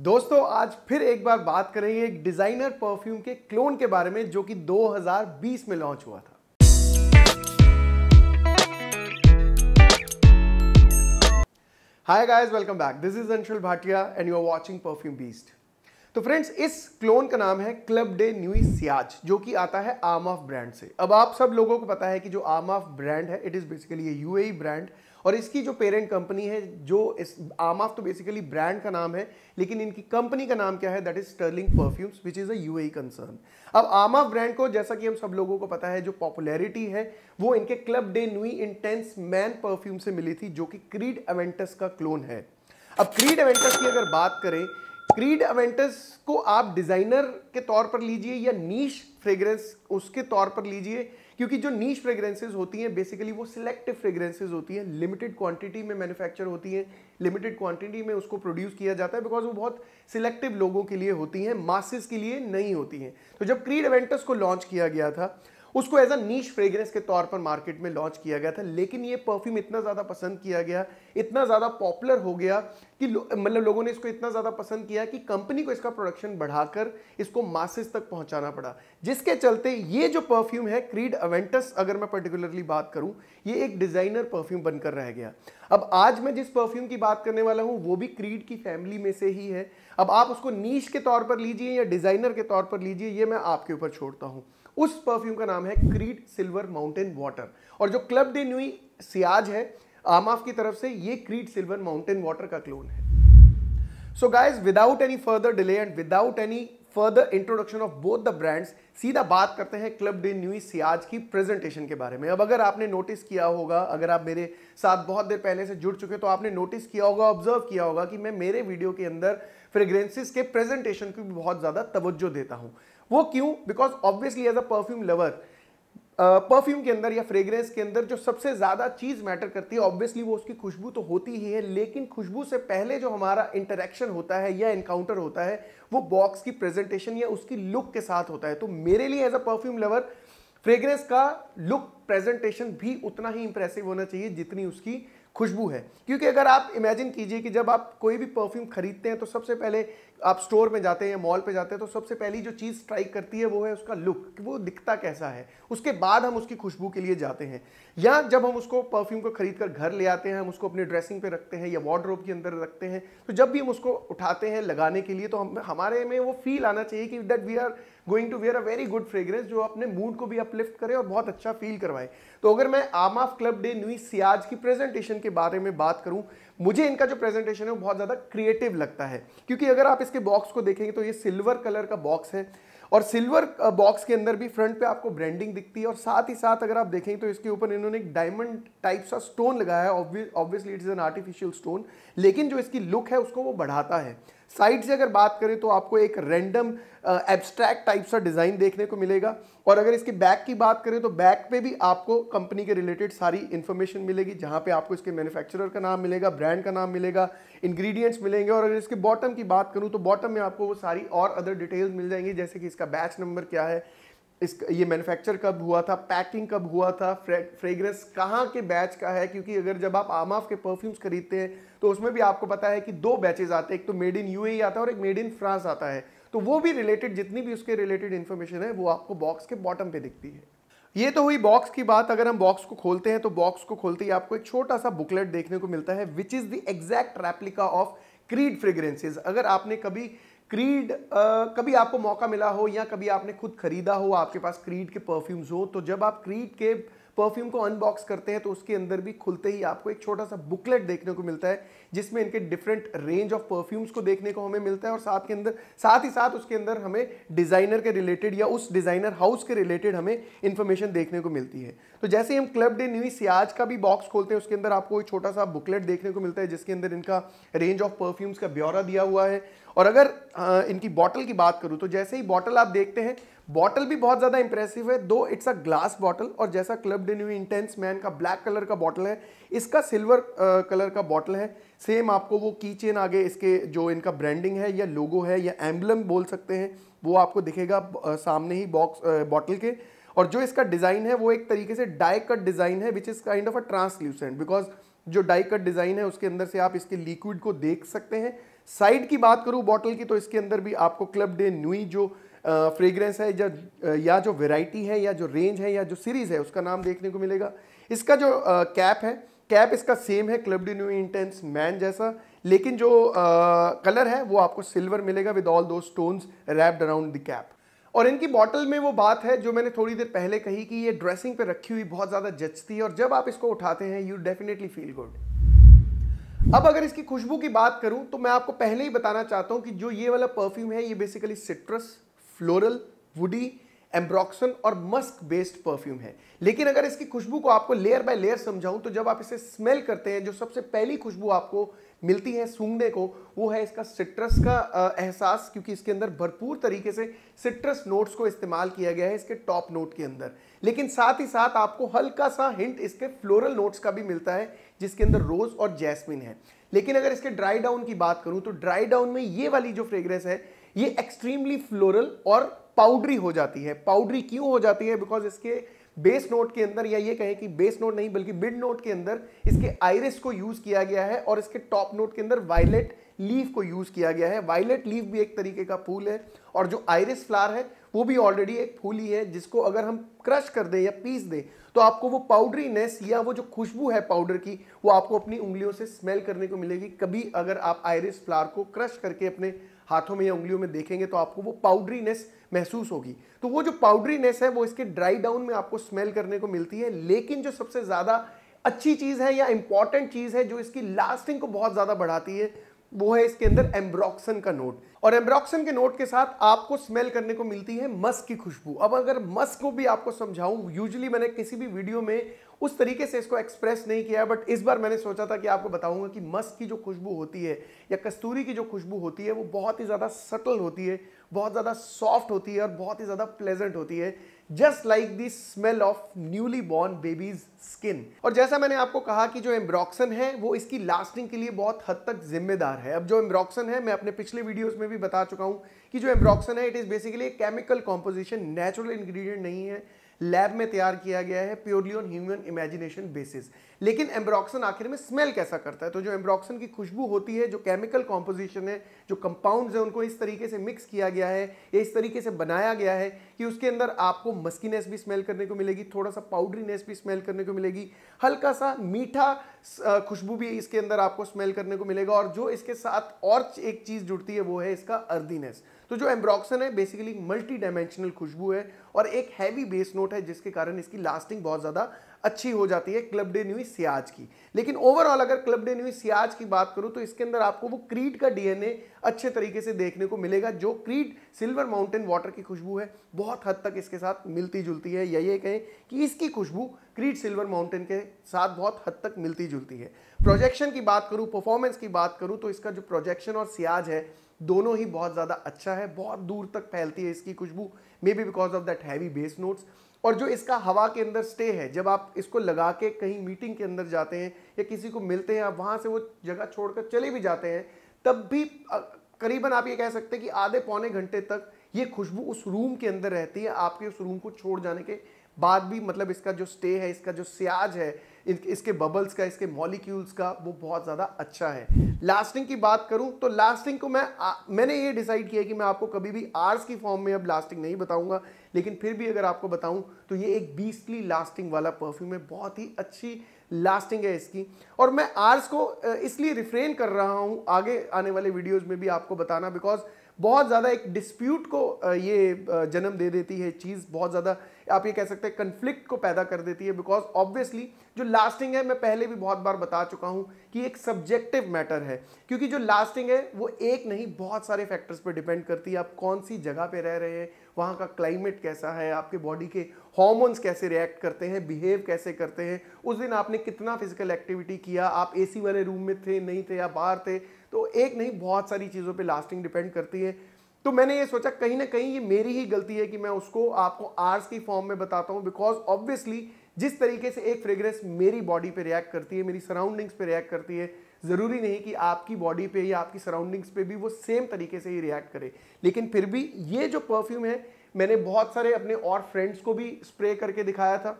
दोस्तों आज फिर एक बार बात करेंगे एक डिजाइनर परफ्यूम के क्लोन के बारे में जो कि 2020 में लॉन्च हुआ था hi guys welcome back this is Anshul Bhatia and you are watching perfume beast तो फ्रेंड्स इस क्लोन का नाम है क्लब डे न्यू सियाज जो कि आता है आम ऑफ ब्रांड से अब आप सब लोगों को पता है कि जो आम ऑफ ब्रांड है इट इज़ बेसिकली ये यू ब्रांड और इसकी जो पेरेंट कंपनी है जो इस आम ऑफ तो बेसिकली ब्रांड का नाम है लेकिन इनकी कंपनी का नाम क्या है that is Sterling perfumes which is a UAE concern अब आम ऑफ ब्रांड को जैसा कि हम सब लोगों को पता है जो पॉपुलैरिटी है वो इनके Club de Nuit Intense Man perfume से मिली थी जो कि क्रीड एवेंटस का क्लोन है अब क्रीड एवेंटस की अगर बात करें क्रीड अवेंटस को आप डिज़ाइनर के तौर पर लीजिए या नीश फ्रेग्रेंस उसके तौर पर लीजिए क्योंकि जो नीश फ्रेग्रेंसेज होती हैं बेसिकली वो सिलेक्टिव फ्रेग्रेंसेज होती हैं लिमिटेड क्वांटिटी में मैन्युफैक्चर होती हैं लिमिटेड क्वांटिटी में उसको प्रोड्यूस किया जाता है बिकॉज वो बहुत सिलेक्टिव लोगों के लिए होती हैं मासेस के लिए नहीं होती हैं तो जब क्रीड एवेंटस को लॉन्च किया गया था उसको एज अ नीच फ्रेग्रेंस के तौर पर मार्केट में लॉन्च किया गया था लेकिन ये परफ्यूम इतना ज़्यादा पसंद किया गया इतना ज़्यादा पॉपुलर हो गया कि मतलब लोगों ने इसको इतना ज़्यादा पसंद किया कि कंपनी को इसका प्रोडक्शन बढ़ाकर इसको मासेस तक पहुंचाना पड़ा जिसके चलते ये जो परफ्यूम है क्रीड अवेंटस अगर मैं पर्टिकुलरली बात करूँ ये एक डिज़ाइनर परफ्यूम बनकर रह गया अब आज मैं जिस परफ्यूम की बात करने वाला हूँ वो भी क्रीड की फैमिली में से ही है अब आप उसको नीच के तौर पर लीजिए या डिज़ाइनर के तौर पर लीजिए ये मैं आपके ऊपर छोड़ता हूँ उस परफ्यूम का नाम है क्रीड सिल्वर माउंटेन वाटर और जो क्लब डे न्यू सियाज है आमाफ की तरफ से ये क्रीड सिल्वर माउंटेन वाटर का क्लोन है so guys without any further delay and without any further introduction of both the brands सीधा बात करते हैं क्लब डे न्यू सियाज की प्रेजेंटेशन के बारे में अब अगर आपने नोटिस किया होगा अगर आप मेरे साथ बहुत देर पहले से जुड़ चुके तो आपने नोटिस किया होगा ऑब्जर्व किया होगा कि मैं मेरे वीडियो के अंदर फ्रेग्रेंसिस के प्रेजेंटेशन की भी बहुत ज़्यादा तवज्जो देता हूँ वो क्यों because obviously as a perfume lover perfume के अंदर या फ्रेग्रेंस के अंदर जो सबसे ज़्यादा चीज़ मैटर करती है ऑब्वियसली वो उसकी खुशबू तो होती ही है लेकिन खुशबू से पहले जो हमारा इंटरेक्शन होता है या इनकाउंटर होता है वो बॉक्स की प्रेजेंटेशन या उसकी लुक के साथ होता है तो मेरे लिए as a perfume lover fragrance का लुक प्रेजेंटेशन भी उतना ही इंप्रेसिव होना चाहिए जितनी उसकी खुशबू है क्योंकि अगर आप इमेजिन कीजिए कि जब आप कोई भी परफ्यूम खरीदते हैं तो सबसे पहले आप स्टोर में जाते हैं मॉल पे जाते हैं तो सबसे पहली जो चीज़ स्ट्राइक करती है वो है उसका लुक कि वो दिखता कैसा है उसके बाद हम उसकी खुशबू के लिए जाते हैं या जब हम उसको परफ्यूम को खरीद कर घर ले आते हैं हम उसको अपने ड्रेसिंग पे रखते हैं या वार्ड्रोब के अंदर रखते हैं तो जब भी हम उसको उठाते हैं लगाने के लिए तो हम हमारे में वो फील आना चाहिए कि that we are going to wear a very good fragrance जो अपने मूड को भी अपलिफ्ट करे और बहुत अच्छा फील करवाए तो अगर मैं आमाफ क्लब डे न्यू सियाज की प्रेजेंटेशन के बारे में बात करूँ मुझे इनका जो प्रेजेंटेशन है वो बहुत ज़्यादा क्रिएटिव लगता है क्योंकि अगर आप इसके बॉक्स को देखेंगे तो ये सिल्वर कलर का बॉक्स है और सिल्वर बॉक्स के अंदर भी फ्रंट पे आपको ब्रांडिंग दिखती है और साथ ही साथ अगर आप देखें तो इसके ऊपर इन्होंने एक डायमंड टाइप सा स्टोन लगाया है obviously it is an artificial stone लेकिन जो इसकी लुक है उसको वो बढ़ाता है साइड से अगर बात करें तो आपको एक रैंडम एब्स्ट्रैक्ट टाइप सा डिज़ाइन देखने को मिलेगा और अगर इसके बैक की बात करें तो बैक पे भी आपको कंपनी के रिलेटेड सारी इन्फॉर्मेशन मिलेगी जहाँ पे आपको इसके मैन्युफैक्चरर का नाम मिलेगा ब्रांड का नाम मिलेगा इंग्रेडिएंट्स मिलेंगे और अगर इसके बॉटम की बात करूँ तो बॉटम में आपको वो सारी और अदर डिटेल्स मिल जाएंगी जैसे कि इसका बैच नंबर क्या है इस ये मैन्युफैक्चर कब हुआ था पैकिंग कब हुआ था फ्रेग्रेंस कहाँ के बैच का है क्योंकि अगर जब आप आमाफ के परफ्यूम्स खरीदते हैं तो उसमें भी आपको पता है कि दो बैचेज आते हैं एक तो मेड इन यू आता है और एक मेड इन फ्रांस आता है तो वो भी रिलेटेड जितनी भी उसके रिलेटेड इन्फॉर्मेशन है वो आपको बॉक्स के बॉटम पे दिखती है ये तो हुई बॉक्स की बात अगर हम बॉक्स को खोलते हैं तो बॉक्स को खोलते ही आपको एक छोटा सा बुकलेट देखने को मिलता है which is the exact replica of Creed fragrances अगर आपने कभी क्रीड कभी आपको मौका मिला हो या कभी आपने खुद खरीदा हो आपके पास क्रीड के परफ्यूम्स हो तो जब आप क्रीड के परफ्यूम को अनबॉक्स करते हैं तो उसके अंदर भी खुलते ही आपको एक छोटा सा बुकलेट देखने को मिलता है जिसमें इनके डिफरेंट रेंज ऑफ परफ्यूम्स को देखने को हमें मिलता है और साथ के अंदर साथ ही साथ उसके अंदर हमें डिज़ाइनर के रिलेटेड या उस डिज़ाइनर हाउस के रिलेटेड हमें इन्फॉर्मेशन देखने को मिलती है तो जैसे हम क्लब डे न्यू सियाज का भी बॉक्स खोलते हैं उसके अंदर आपको एक छोटा सा बुकलेट देखने को मिलता है जिसके अंदर इनका रेंज ऑफ परफ्यूम्स का ब्यौरा दिया हुआ है और अगर इनकी बॉटल की बात करूँ तो जैसे ही बॉटल आप देखते हैं बॉटल भी बहुत ज़्यादा इंप्रेसिव है दो इट्स अ ग्लास बॉटल और जैसा क्लब डेन्यू इंटेंस मैन का ब्लैक कलर का बॉटल है इसका सिल्वर कलर का बॉटल है सेम आपको वो की चेन आगे इसके जो इनका ब्रांडिंग है या लोगो है या एम्बलम बोल सकते हैं वो आपको दिखेगा सामने ही बॉक्स बॉटल के और जो इसका डिज़ाइन है वो एक तरीके से डाई कट डिज़ाइन है which is kind of a translucent because जो डाई कट डिज़ाइन है उसके अंदर से आप इसके लिक्विड को देख सकते हैं साइड की बात करूँ बॉटल की तो इसके अंदर भी आपको क्लब डे न्यू जो फ्रेग्रेंस है या या जो वेराइटी है या जो रेंज है या जो सीरीज़ है उसका नाम देखने को मिलेगा इसका जो कैप है कैप इसका सेम है Club de Nuit Intense Man जैसा लेकिन जो कलर है वो आपको सिल्वर मिलेगा विद ऑल दो stones wrapped around the cap और इनकी बॉटल में वो बात है जो मैंने थोड़ी देर पहले कही कि ये ड्रेसिंग पे रखी हुई बहुत ज़्यादा जचती है और जब आप इसको उठाते हैं यू डेफिनेटली फील गुड अब अगर इसकी खुशबू की बात करूं तो मैं आपको पहले ही बताना चाहता हूं कि जो ये वाला परफ्यूम है ये basically citrus floral woody ambroxan और मस्क बेस्ड परफ्यूम है लेकिन अगर इसकी खुशबू को आपको लेयर बाय लेयर समझाऊं तो जब आप इसे स्मेल करते हैं जो सबसे पहली खुशबू आपको मिलती है सूंघने को वो है इसका सिट्रस का एहसास क्योंकि इसके अंदर भरपूर तरीके से सिट्रस नोट्स को इस्तेमाल किया गया है इसके टॉप नोट के अंदर लेकिन साथ ही साथ आपको हल्का सा हिंट इसके फ्लोरल नोट्स का भी मिलता है जिसके अंदर रोज़ और जैस्मिन है लेकिन अगर इसके ड्राई डाउन की बात करूं तो ड्राई डाउन में ये वाली जो फ्रेग्रेंस है ये एक्सट्रीमली फ्लोरल और पाउडरी हो जाती है पाउडरी क्यों हो जाती है बिकॉज इसके बेस नोट के अंदर या ये कहें कि बेस नोट नहीं बल्कि मिड नोट के अंदर इसके आयरिस को यूज किया गया है और इसके टॉप नोट के अंदर वायलेट लीफ को यूज किया गया है वायलेट लीफ भी एक तरीके का फूल है और जो आयरिस फ्लावर है वो भी ऑलरेडी एक फूल ही है जिसको अगर हम क्रश कर दें या पीस दें तो आपको वो पाउडरीनेस या वो जो खुशबू है पाउडर की वो आपको अपनी उंगलियों से स्मेल करने को मिलेगी कभी अगर आप आयरिस फ्लावर को क्रश करके अपने हाथों में या उंगलियों में देखेंगे तो आपको वो पाउडरीनेस महसूस होगी तो वो जो पाउडरीनेस है वो इसके ड्राई डाउन में आपको स्मेल करने को मिलती है लेकिन जो सबसे ज़्यादा अच्छी चीज़ है या इंपॉर्टेंट चीज़ है जो इसकी लास्टिंग को बहुत ज़्यादा बढ़ाती है वो है इसके अंदर एम्ब्रॉक्सन का नोट और एम्ब्रॉक्सन के नोट के साथ आपको स्मेल करने को मिलती है मस्क की खुशबू अब अगर मस्क को भी आपको समझाऊं यूजुअली मैंने किसी भी वीडियो में उस तरीके से इसको एक्सप्रेस नहीं किया बट इस बार मैंने सोचा था कि आपको बताऊंगा कि मस्क की जो खुशबू होती है या कस्तूरी की जो खुशबू होती है वो बहुत ही ज़्यादा सटल होती है बहुत ज़्यादा सॉफ्ट होती है और बहुत ही ज़्यादा प्लेजेंट होती है just like the smell of newly born baby's skin और जैसा मैंने आपको कहा कि जो एम्ब्रॉक्सन है वो इसकी लास्टिंग के लिए बहुत हद तक जिम्मेदार है अब जो एम्ब्रॉक्सन है मैं अपने पिछले वीडियोस में भी बता चुका हूँ कि जो एम्ब्रॉक्सन है it is basically chemical composition natural ingredient नहीं है लैब में तैयार किया गया है purely on human imagination basis लेकिन एम्ब्रॉक्सन आखिर में स्मेल कैसा करता है तो जो एम्ब्रॉक्सन की खुशबू होती है जो केमिकल कॉम्पोजिशन है जो कंपाउंड्स है उनको इस तरीके से मिक्स किया गया है या इस तरीके से बनाया गया है कि उसके अंदर आपको मस्कीनेस भी स्मेल करने को मिलेगी थोड़ा सा पाउडरीनेस भी स्मेल करने को मिलेगी हल्का सा मीठा खुशबू भी इसके अंदर आपको स्मेल करने को मिलेगा और जो इसके साथ और एक चीज़ जुड़ती है वो है इसका अर्दीनेस तो जो एम्ब्रॉक्सन है बेसिकली मल्टी डायमेंशनल खुशबू है और एक हैवी बेस नोट है जिसके कारण इसकी लास्टिंग बहुत ज़्यादा अच्छी हो जाती है क्लब डे न्यूज सियाज की लेकिन ओवरऑल अगर क्लब डे न्यूज सियाज की बात करूँ तो इसके अंदर आपको वो क्रीट का डीएनए अच्छे तरीके से देखने को मिलेगा जो क्रीट सिल्वर माउंटेन वाटर की खुशबू है बहुत हद तक इसके साथ मिलती जुलती है या ये कहें कि इसकी खुशबू क्रीट सिल्वर माउंटेन के साथ बहुत हद तक मिलती जुलती है प्रोजेक्शन की बात करूँ परफॉर्मेंस की बात करूँ तो इसका जो प्रोजेक्शन और सियाज है दोनों ही बहुत ज़्यादा अच्छा है बहुत दूर तक फैलती है इसकी खुशबू maybe because of that heavy base notes और जो इसका हवा के अंदर स्टे है जब आप इसको लगा के कहीं मीटिंग के अंदर जाते हैं या किसी को मिलते हैं आप वहाँ से वो जगह छोड़कर चले भी जाते हैं तब भी करीबन आप ये कह सकते हैं कि आधे पौने घंटे तक ये खुशबू उस रूम के अंदर रहती है आपके उस रूम को छोड़ जाने के बाद भी मतलब इसका जो स्टे है इसका जो सियाज है इसके बबल्स का इसके मॉलिक्यूल्स का वो बहुत ज़्यादा अच्छा है लास्टिंग की बात करूँ तो लास्टिंग को मैं आ, मैंने ये डिसाइड किया कि मैं आपको कभी भी आर्स की फॉर्म में अब लास्टिंग नहीं बताऊँगा लेकिन फिर भी अगर आपको बताऊँ तो ये एक बीसली लास्टिंग वाला परफ्यूम है बहुत ही अच्छी लास्टिंग है इसकी और मैं आर्स को इसलिए रिफ्रेन कर रहा हूँ आगे आने वाले वीडियोज़ में भी आपको बताना बिकॉज बहुत ज़्यादा एक डिस्प्यूट को ये जन्म दे देती है चीज़ बहुत ज़्यादा आप ये कह सकते हैं कन्फ्लिक्ट को पैदा कर देती है बिकॉज ऑब्वियसली जो लास्टिंग है मैं पहले भी बहुत बार बता चुका हूँ कि एक सब्जेक्टिव मैटर है क्योंकि जो लास्टिंग है वो एक नहीं बहुत सारे फैक्टर्स पर डिपेंड करती है आप कौन सी जगह पर रह रहे हैं वहाँ का क्लाइमेट कैसा है आपके बॉडी के हॉर्मोन्स कैसे रिएक्ट करते हैं बिहेव कैसे करते हैं उस दिन आपने कितना फिजिकल एक्टिविटी किया आप एसी वाले रूम में थे नहीं थे या बाहर थे तो एक नहीं बहुत सारी चीज़ों पे लास्टिंग डिपेंड करती है तो मैंने ये सोचा कहीं ना कहीं ये मेरी ही गलती है कि मैं उसको आपको आर्स की फॉर्म में बताता हूँ बिकॉज ऑब्वियसली जिस तरीके से एक फ्रेग्रेंस मेरी बॉडी पे रिएक्ट करती है मेरी सराउंडिंग्स पे रिएक्ट करती है ज़रूरी नहीं कि आपकी बॉडी पे या आपकी सराउंडिंग्स पे भी वो सेम तरीके से ही रिएक्ट करे लेकिन फिर भी ये जो परफ्यूम है मैंने बहुत सारे अपने और फ्रेंड्स को भी स्प्रे करके दिखाया था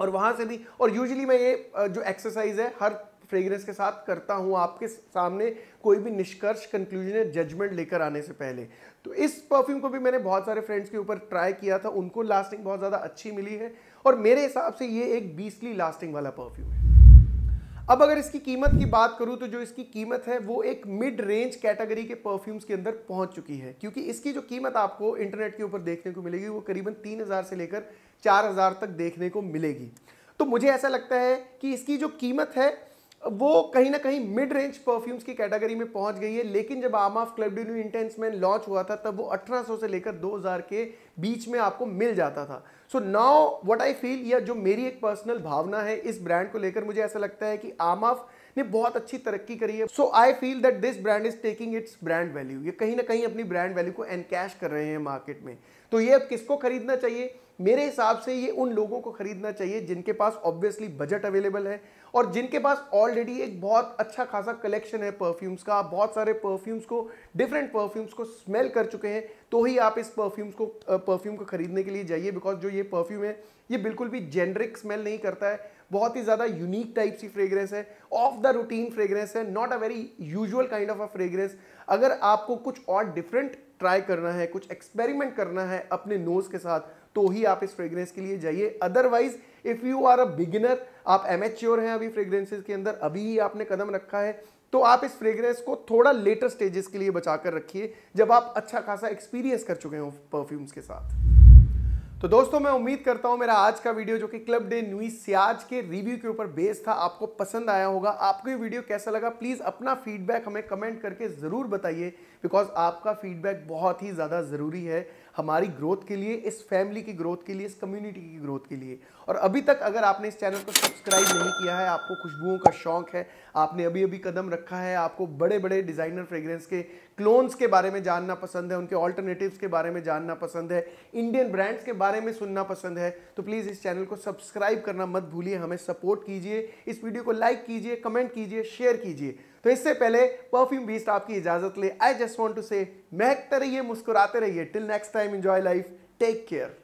और वहाँ से भी और यूजली मैं ये जो एक्सरसाइज है हर फ्रेग्रेंस के साथ करता हूँ आपके सामने कोई भी निष्कर्ष कंक्लूजन या जजमेंट लेकर आने से पहले तो इस परफ्यूम को भी मैंने बहुत सारे फ्रेंड्स के ऊपर ट्राई किया था उनको लास्टिंग बहुत ज़्यादा अच्छी मिली है और मेरे हिसाब से ये एक बीसली लास्टिंग वाला परफ्यूम है अब अगर इसकी कीमत की बात करूं तो जो इसकी कीमत है वो एक मिड रेंज कैटेगरी के परफ्यूम्स के अंदर पहुंच चुकी है क्योंकि इसकी जो कीमत आपको इंटरनेट के ऊपर देखने को मिलेगी वो करीबन तीन हज़ार से लेकर चार हज़ार तक देखने को मिलेगी तो मुझे ऐसा लगता है कि इसकी जो कीमत है वो कहीं ना कहीं मिड रेंज परफ्यूम्स की कैटेगरी में पहुंच गई है लेकिन जब आम ऑफ क्लब ड्यू इंटेंस में लॉन्च हुआ था तब वो 1800 से लेकर 2000 के बीच में आपको मिल जाता था so now what I feel या जो मेरी एक पर्सनल भावना है इस ब्रांड को लेकर मुझे ऐसा लगता है कि आम ऑफ ने बहुत अच्छी तरक्की करी है so I feel that this brand is taking its brand value ये कहीं ना कहीं अपनी ब्रांड वैल्यू को एनकैश कर रहे हैं मार्केट में तो ये अब किसको खरीदना चाहिए मेरे हिसाब से ये उन लोगों को खरीदना चाहिए जिनके पास ऑब्वियसली बजट अवेलेबल है और जिनके पास ऑलरेडी एक बहुत अच्छा खासा कलेक्शन है परफ्यूम्स का आप बहुत सारे परफ्यूम्स को डिफरेंट परफ्यूम्स को स्मेल कर चुके हैं तो ही आप इस परफ्यूम्स को परफ्यूम को खरीदने के लिए जाइए बिकॉज जो ये परफ्यूम है ये बिल्कुल भी जेनरिक स्मेल नहीं करता है बहुत ही ज़्यादा यूनिक टाइप सी फ्रेग्रेंस है ऑफ द रूटीन फ्रेग्रेंस है not a very usual kind of a fragrance अगर आपको कुछ और डिफरेंट ट्राई करना है कुछ एक्सपेरिमेंट करना है अपने नोज़ के साथ तो ही आप इस फ्रेग्रेंस के लिए जाइए otherwise if you are a beginner आप एमेच्योर हैं अभी फ्रेग्रेंसेज के अंदर अभी ही आपने कदम रखा है तो आप इस फ्रेग्रेंस को थोड़ा लेटर स्टेजेस के लिए बचाकर रखिए जब आप अच्छा खासा एक्सपीरियंस कर चुके हो परफ्यूम्स के साथ तो दोस्तों मैं उम्मीद करता हूं मेरा आज का वीडियो जो कि क्लब डे न्यूज सियाज के रिव्यू के ऊपर बेस था आपको पसंद आया होगा आपको ये वीडियो कैसा लगा प्लीज़ अपना फीडबैक हमें कमेंट करके ज़रूर बताइए बिकॉज आपका फीडबैक बहुत ही ज़्यादा ज़रूरी है हमारी ग्रोथ के लिए इस फैमिली की ग्रोथ के लिए इस कम्युनिटी की ग्रोथ के लिए और अभी तक अगर आपने इस चैनल को सब्सक्राइब नहीं किया है आपको खुशबुओं का शौक है आपने अभी अभी कदम रखा है आपको बड़े बड़े डिज़ाइनर फ्रेग्रेंस के क्लोन्स के बारे में जानना पसंद है उनके ऑल्टरनेटिव्स के बारे में जानना पसंद है इंडियन ब्रांड्स के बारे में सुनना पसंद है तो प्लीज़ इस चैनल को सब्सक्राइब करना मत भूलिए हमें सपोर्ट कीजिए इस वीडियो को लाइक कीजिए कमेंट कीजिए शेयर कीजिए तो इससे पहले परफ्यूम बीस्ट आपकी इजाजत ले आई जस्ट वॉन्ट टू से महकते रहिए मुस्कुराते रहिए till next time enjoy life take care